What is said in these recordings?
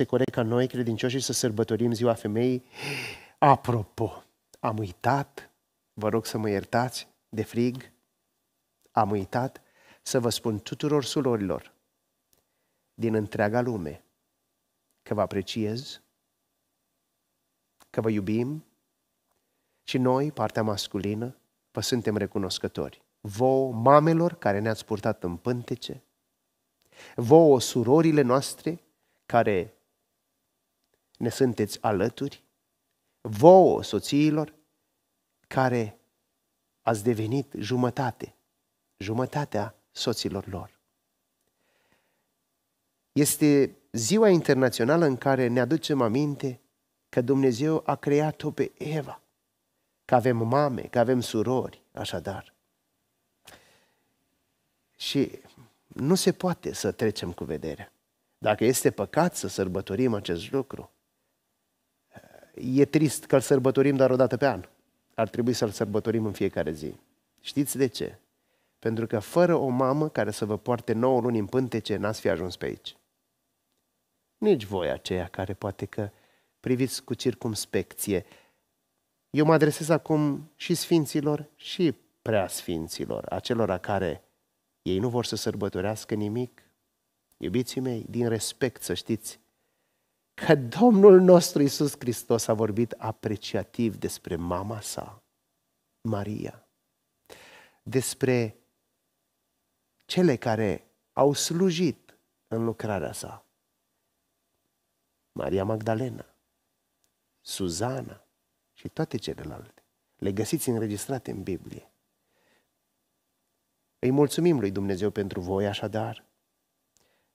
este corect ca noi, credincioșii, să sărbătorim ziua femeii. Apropo, am uitat, vă rog să mă iertați de frig, am uitat să vă spun tuturor surorilor din întreaga lume că vă apreciez, că vă iubim și noi, partea masculină, vă suntem recunoscători. Vouă, mamelor care ne-ați purtat în pântece, vouă, surorile noastre care ne sunteți alături, vouă, soțiilor, care ați devenit jumătate, jumătatea soților lor. Este ziua internațională în care ne aducem aminte că Dumnezeu a creat-o pe Eva, că avem mame, că avem surori, așadar. Și nu se poate să trecem cu vederea. Dacă este păcat să sărbătorim acest lucru, e trist că îl sărbătorim doar o dată pe an. Ar trebui să-l sărbătorim în fiecare zi. Știți de ce? Pentru că fără o mamă care să vă poarte 9 luni în pântece, n-ați fi ajuns pe aici. Nici voi aceia care poate că priviți cu circumspecție. Eu mă adresez acum și sfinților și preasfinților, acelora care ei nu vor să sărbătorească nimic. Iubiții mei, din respect să știți că Domnul nostru Isus Hristos a vorbit apreciativ despre mama sa, Maria, despre cele care au slujit în lucrarea sa. Maria Magdalena, Suzana și toate celelalte. Le găsiți înregistrate în Biblie. Îi mulțumim lui Dumnezeu pentru voi așadar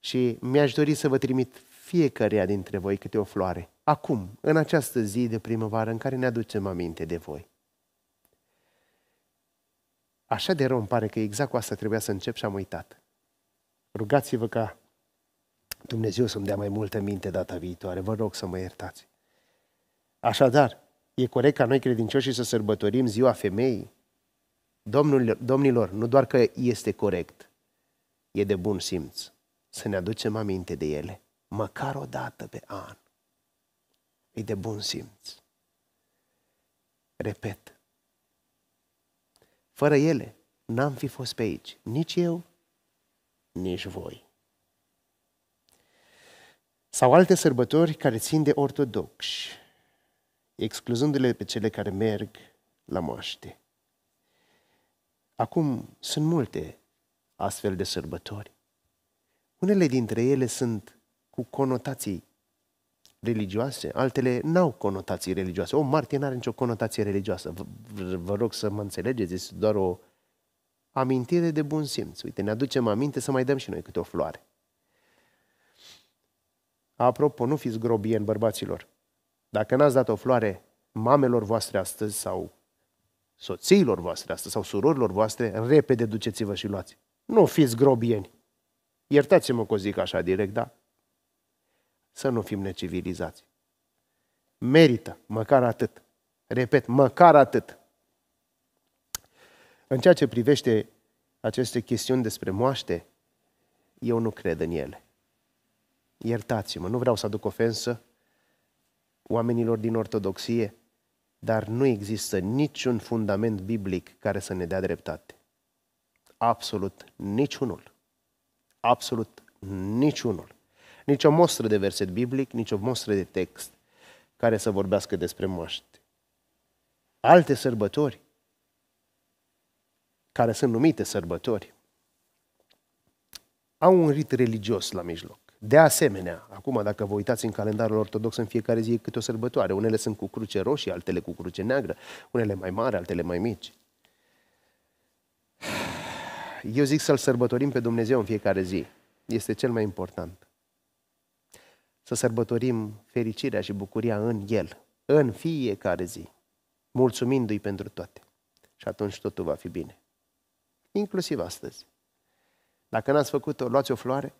și mi-aș dori să vă trimit fiecăruia dintre voi câte o floare, acum, în această zi de primăvară în care ne aducem aminte de voi. Așa de rău îmi pare că exact cu asta trebuia să încep și am uitat. Rugați-vă ca Dumnezeu să-mi dea mai multă minte data viitoare. Vă rog să mă iertați. Așadar, e corect ca noi credincioșii să sărbătorim ziua femeii? Domnul, domnilor, nu doar că este corect, e de bun simț să ne aducem aminte de ele măcar o dată pe an. E de bun simț. Repet, fără ele n-am fi fost pe aici, nici eu, nici voi. Sau alte sărbători care țin de ortodoxi, excluzându-le pe cele care merg la moaște. Acum sunt multe astfel de sărbători. Unele dintre ele sunt cu conotații religioase, altele n-au conotații religioase. O martie n-are nicio conotație religioasă. V- vă rog să mă înțelegeți, este doar o amintire de bun simț. Uite, ne aducem aminte să mai dăm și noi câte o floare. Apropo, nu fiți grobieni, bărbaților. Dacă n-ați dat o floare mamelor voastre astăzi sau soțiilor voastre astăzi sau surorilor voastre, repede duceți-vă și luați. Nu fiți grobieni. Iertați-mă că o zic așa direct, da? să nu fim necivilizați. Merită, măcar atât. Repet, măcar atât. În ceea ce privește aceste chestiuni despre moaște, eu nu cred în ele. Iertați-mă, nu vreau să aduc ofensă oamenilor din ortodoxie, dar nu există niciun fundament biblic care să ne dea dreptate. Absolut niciunul. Absolut niciunul nicio mostră de verset biblic, nicio mostră de text care să vorbească despre moaște. Alte sărbători care sunt numite sărbători, au un rit religios la mijloc. De asemenea, acum dacă vă uitați în calendarul ortodox, în fiecare zi e câte o sărbătoare. Unele sunt cu cruce roșie, altele cu cruce neagră, unele mai mari, altele mai mici. Eu zic să-L sărbătorim pe Dumnezeu în fiecare zi. Este cel mai important să sărbătorim fericirea și bucuria în El, în fiecare zi, mulțumindu-i pentru toate. Și atunci totul va fi bine. Inclusiv astăzi. Dacă n-ați făcut-o, luați o floare,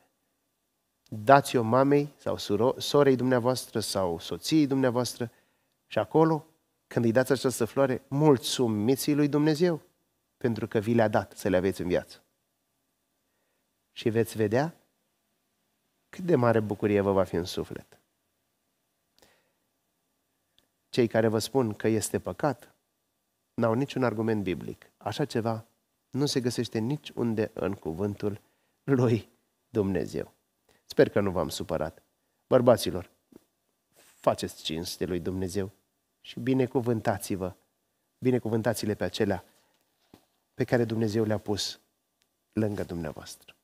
dați-o mamei sau suro- sorei dumneavoastră sau soției dumneavoastră și acolo, când îi dați această floare, mulțumiți lui Dumnezeu pentru că vi le-a dat să le aveți în viață. Și veți vedea cât de mare bucurie vă va fi în suflet. Cei care vă spun că este păcat, n-au niciun argument biblic. Așa ceva nu se găsește niciunde în cuvântul lui Dumnezeu. Sper că nu v-am supărat. Bărbaților, faceți cinste lui Dumnezeu și binecuvântați-vă, binecuvântați-le pe acelea pe care Dumnezeu le-a pus lângă dumneavoastră.